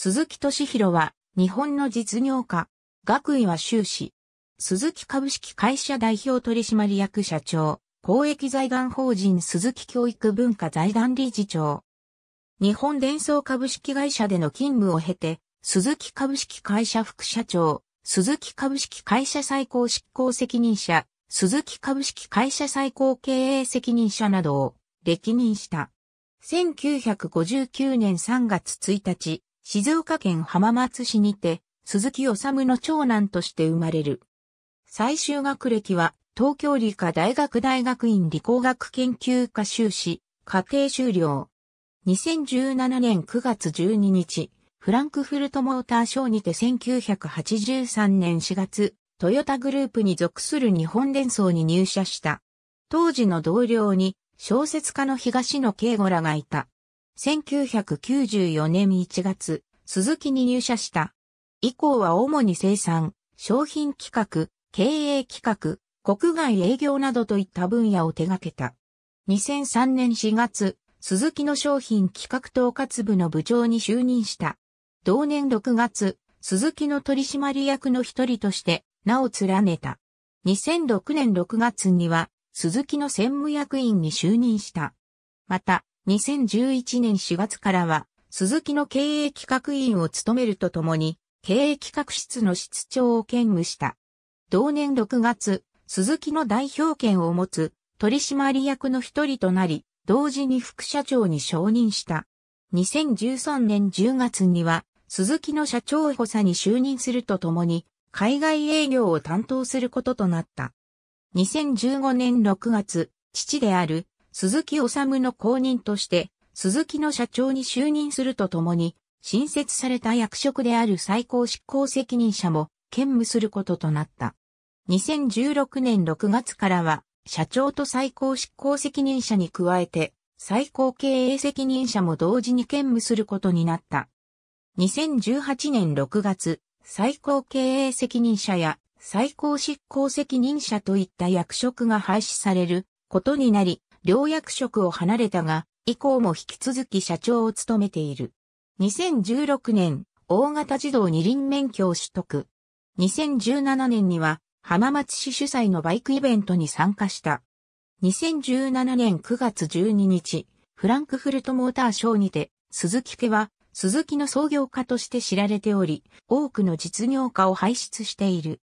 鈴木敏弘は、日本の実業家、学位は修士、鈴木株式会社代表取締役社長、公益財団法人鈴木教育文化財団理事長。日本伝送株式会社での勤務を経て、鈴木株式会社副社長、鈴木株式会社最高執行責任者、鈴木株式会社最高経営責任者などを歴任した。1959年3月1日、静岡県浜松市にて、鈴木治の長男として生まれる。最終学歴は、東京理科大学大学院理工学研究科修士、家庭修了。2017年9月12日、フランクフルトモーターショーにて1983年4月、トヨタグループに属する日本電装に入社した。当時の同僚に小説家の東野圭吾らがいた。1994年1月、鈴木に入社した。以降は主に生産、商品企画、経営企画、国外営業などといった分野を手掛けた。2003年4月、鈴木の商品企画統括部の部長に就任した。同年6月、鈴木の取締役の一人として名を連ねた。2006年6月には、鈴木の専務役員に就任した。また、2011年4月からは、鈴木の経営企画委員を務めるとともに、経営企画室の室長を兼務した。同年6月、鈴木の代表権を持つ取締役の一人となり、同時に副社長に承認した。2013年10月には、鈴木の社長補佐に就任するとともに、海外営業を担当することとなった。2015年6月、父である鈴木治の後任として、鈴木の社長に就任するとともに、新設された役職である最高執行責任者も兼務することとなった。2016年6月からは、社長と最高執行責任者に加えて、最高経営責任者も同時に兼務することになった。2018年6月、最高経営責任者や最高執行責任者といった役職が廃止されることになり、両役職を離れたが、以降も引き続き社長を務めている。2016年、大型自動二輪免許を取得。2017年には、浜松市主催のバイクイベントに参加した。2017年9月12日、フランクフルトモーターショーにて、鈴木家は、鈴木の創業家として知られており、多くの実業家を輩出している。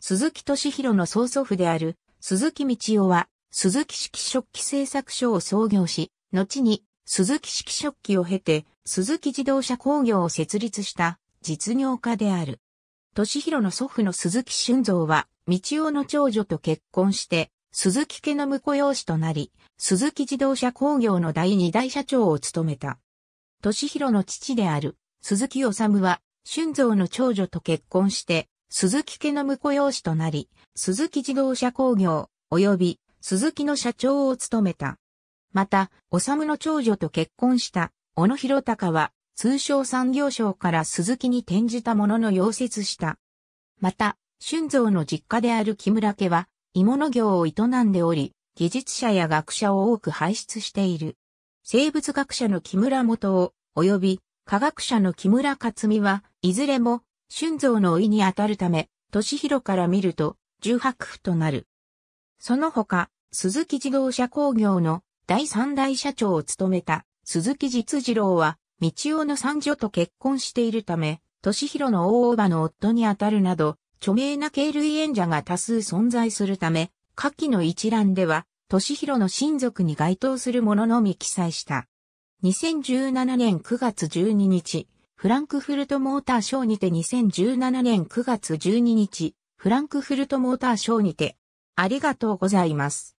鈴木敏弘の曽祖父である、鈴木道夫は、鈴木式食器製作所を創業し、後に鈴木式食器を経て、鈴木自動車工業を設立した実業家である。敏弘の祖父の鈴木俊造は、道夫の長女と結婚して、鈴木家の婿養子となり、鈴木自動車工業の第二代社長を務めた。敏弘の父である、鈴木治は、俊造の長女と結婚して、鈴木家の婿養子となり、鈴木自動車工業、及び鈴木の社長を務めた。また、おさむの長女と結婚した小野博隆は、通商産業省から鈴木に転じたものの溶接した。また、春蔵の実家である木村家は、鋳物業を営んでおり、技術者や学者を多く輩出している。生物学者の木村元を、及び科学者の木村克美は、いずれも、春蔵の老いにあたるため、年広から見ると、重白夫となる。その他、鈴木自動車工業の第三代社長を務めた鈴木実次郎は、道夫の三女と結婚しているため、敏弘の大叔母の夫にあたるなど、著名な経類演者が多数存在するため、下記の一覧では、敏弘の親族に該当するもののみ記載した。2017年9月12日、フランクフルトモーターショーにて2017年9月12日、フランクフルトモーターショーにて、ありがとうございます。